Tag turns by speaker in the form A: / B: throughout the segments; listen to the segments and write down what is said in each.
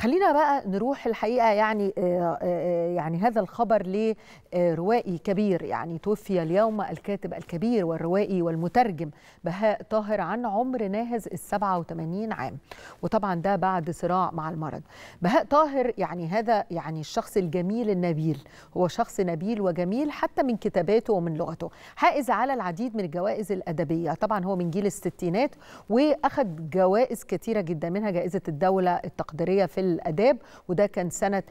A: خلينا بقى نروح الحقيقه يعني آه، آه، آه، يعني هذا الخبر لروائي كبير يعني توفي اليوم الكاتب الكبير والروائي والمترجم بهاء طاهر عن عمر ناهز ال 87 عام وطبعا ده بعد صراع مع المرض بهاء طاهر يعني هذا يعني الشخص الجميل النبيل هو شخص نبيل وجميل حتى من كتاباته ومن لغته حائز على العديد من الجوائز الادبيه طبعا هو من جيل الستينات واخذ جوائز كثيره جدا منها جائزه الدوله التقديريه في الاداب وده كان سنه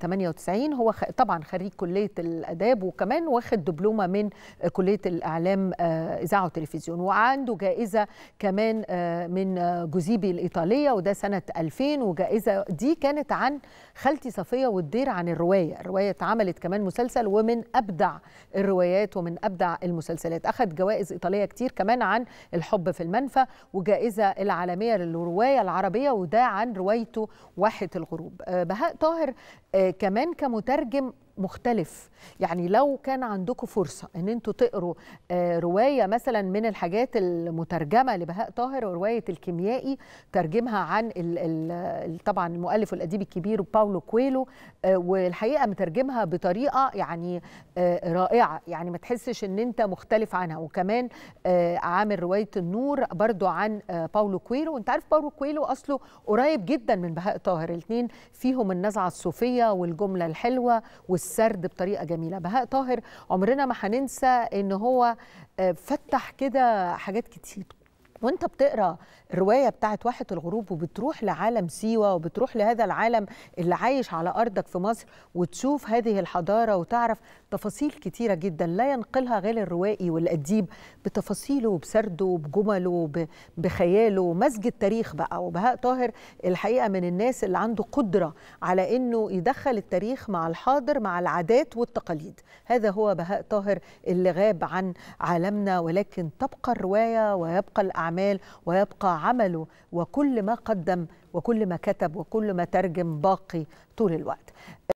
A: 98 آه، هو طبعا خريج كليه الاداب وكمان واخد دبلومه من آه، كليه الاعلام آه، اذاعه وتلفزيون وعنده جائزه كمان من جوزيبي الايطاليه وده سنه 2000 وجائزه دي كانت عن خالتي صفيه والدير عن الروايه الروايه اتعملت كمان مسلسل ومن ابدع الروايات ومن ابدع المسلسلات اخذ جوائز ايطاليه كتير كمان عن الحب في المنفى وجائزه العالميه للروايه العربيه وده عن روايته واحد الغروب آه، بهاء طاهر آه، كمان كمترجم مختلف يعني لو كان عندكم فرصة أن أنتوا تقروا آه، رواية مثلا من الحاجات المترجمة لبهاء طاهر ورواية الكيميائي ترجمها عن طبعا المؤلف والأديب الكبير باولو كويلو آه، والحقيقة مترجمها بطريقة يعني آه، رائعة يعني ما تحسش أن أنت مختلف عنها وكمان عامل رواية النور برضو عن باولو كويلو وانت عارف باولو كويلو أصله قريب جدا من بهاء طاهر الاثنين فيهم النزعة الصوفية والجملة الحلوة السرد بطريقه جميله بهاء طاهر عمرنا ما هننسى ان هو آه، فتح كده حاجات كتير وانت بتقرا الروايه بتاعت واحه الغروب وبتروح لعالم سيوه وبتروح لهذا العالم اللي عايش على ارضك في مصر وتشوف هذه الحضاره وتعرف تفاصيل كتيره جدا لا ينقلها غير الروائي والاديب بتفاصيله وبسرده وبجمله بخياله مسج التاريخ بقى وبهاء طاهر الحقيقه من الناس اللي عنده قدره على انه يدخل التاريخ مع الحاضر مع العادات والتقاليد هذا هو بهاء طاهر اللي غاب عن عالمنا ولكن تبقى الروايه ويبقى الاعمال الأعمال ويبقى عمله وكل ما قدم وكل ما كتب وكل ما ترجم باقي طول الوقت